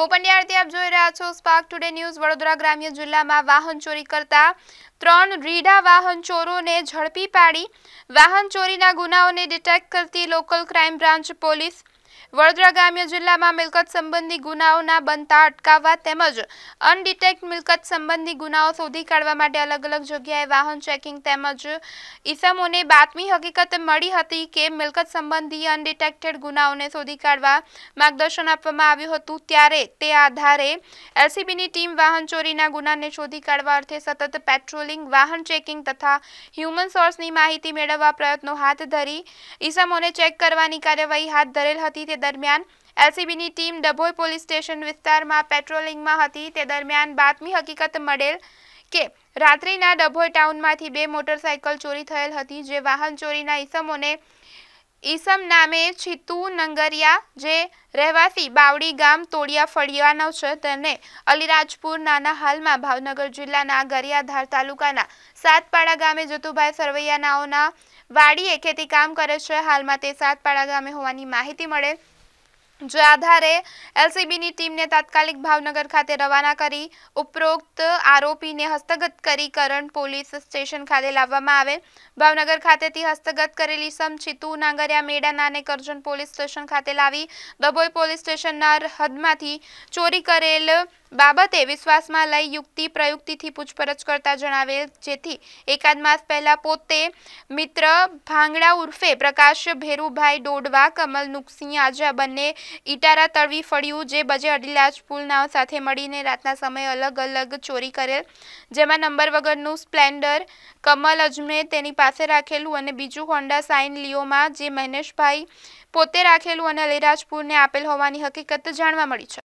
હું પંડ્યાર્થી આપ જોઈ રહ્યા છો સ્પાર્ક ટુડે ન્યૂઝ વડોદરા ગ્રામ્ય જિલ્લામાં વાહન ચોરી કરતા ત્રણ રીડા વાહન ચોરોને ઝડપી પાડી વાહન ચોરીના ગુનાઓને ડિટેક્ટ કરતી local crime branch police Vadodara ગ્રામ્ય જિલ્લામાં મિલકત સંબંધી ગુનાઓના બનતા અટકાવવા તેમજ અનડિટેક્ટ મિલકત સંબંધી ગુનાઓ શોધી કાઢવા માટે અલગ અલગ જગ્યાએ વાહન ચેકિંગ તેમજ ઈસમોને બાતમી હકીકત મળી હતી કે મિલકત સંબંધી અનડિટેક્ટેડ ગુનાઓને શોધી કાઢવા માર્ગદર્શન આપવામાં આવ્યું હતું ત્યારે તે આધારે એલસીબીની ટીમ વાહન ચોરીના ગુનાને શોધી કાઢવા અર્થે સતત પેટ્રોલિંગ વાહન ચેકિંગ તથા હ્યુમન સોર્સની માહિતી મેળવવા પ્રયત્નો હાથ ધરી ઈસમોને ચેક કરવાની કાર્યવાહી હાથ ધરેલ હતી હતી તે દરમિયાન એલસીબીની ટીમ ડભોઈ પોલીસ સ્ટેશન વિસ્તારમાં પેટ્રોલિંગમાં હતી તે દરમિયાન બાતમી હકીકત મળેલ કે રાત્રિના ડભોઈ ટાઉનમાંથી બે મોટરસાયકલ ચોરી થયેલ હતી જે વાહન ચોરીના ઇસમોને ઈસમ નામે છીતુ નંગરિયા જે રહેવાસી બાવડી ગામ તોડિયા ફળિયાનો છે તેને અલીરાજપુર નાના હાલમાં ભાવનગર જિલ્લાના ગરિયાધાર તાલુકાના સાતપાડા ગામે જતુભાઈ સરવૈયાનાઓના વાડીએ ખેતી કામ કરે છે હાલમાં તે સાતપાડા ગામે હોવાની માહિતી મળે જે આધારે એલસીબીની ટીમને તાત્કાલિક ભાવનગર ખાતે રવાના કરી ઉપરોક્ત આરોપીને હસ્તગત કરી કરણ પોલીસ સ્ટેશન ખાતે લાવવામાં આવે ભાવનગર ખાતેથી હસ્તગત કરેલી સમ ચિતુ નાંગરિયા મેડાનાને કરજણ પોલીસ સ્ટેશન ખાતે લાવી ડભોઈ પોલીસ સ્ટેશનના હદમાંથી ચોરી કરેલ બાબતે વિશ્વાસમાં લઈ યુક્તિ પ્રયુક્તિથી પૂછપરછ કરતા જણાવેલ જેથી એકાદ માસ પહેલા પોતે મિત્ર ભાંગડા ઉર્ફે પ્રકાશ ભેરુભાઈ ડોડવા કમલ નુકસિંહ આજે બંને ઇટારા તળવી ફળ્યું જે બજે અડીલાજ પુલ સાથે મળીને રાતના સમયે અલગ અલગ ચોરી કરેલ જેમાં નંબર વગરનું સ્પ્લેન્ડર કમલ અજમે તેની પાસે રાખેલું અને બીજું હોન્ડા સાઇન લિયોમાં જે મહેશભાઈ પોતે રાખેલું અને અલિરાજપુરને આપેલ હોવાની હકીકત જાણવા મળી છે